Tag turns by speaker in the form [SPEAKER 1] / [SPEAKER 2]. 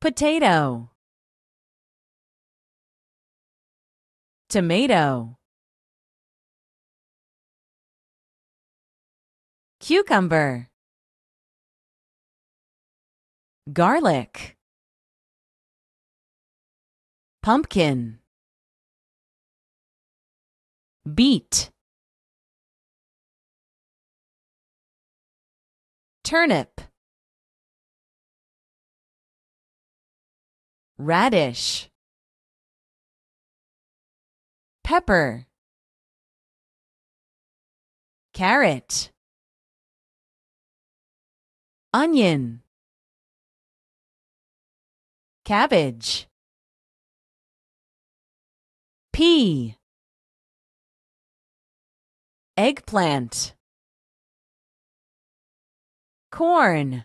[SPEAKER 1] potato tomato cucumber garlic pumpkin beet turnip radish pepper carrot onion cabbage pea eggplant corn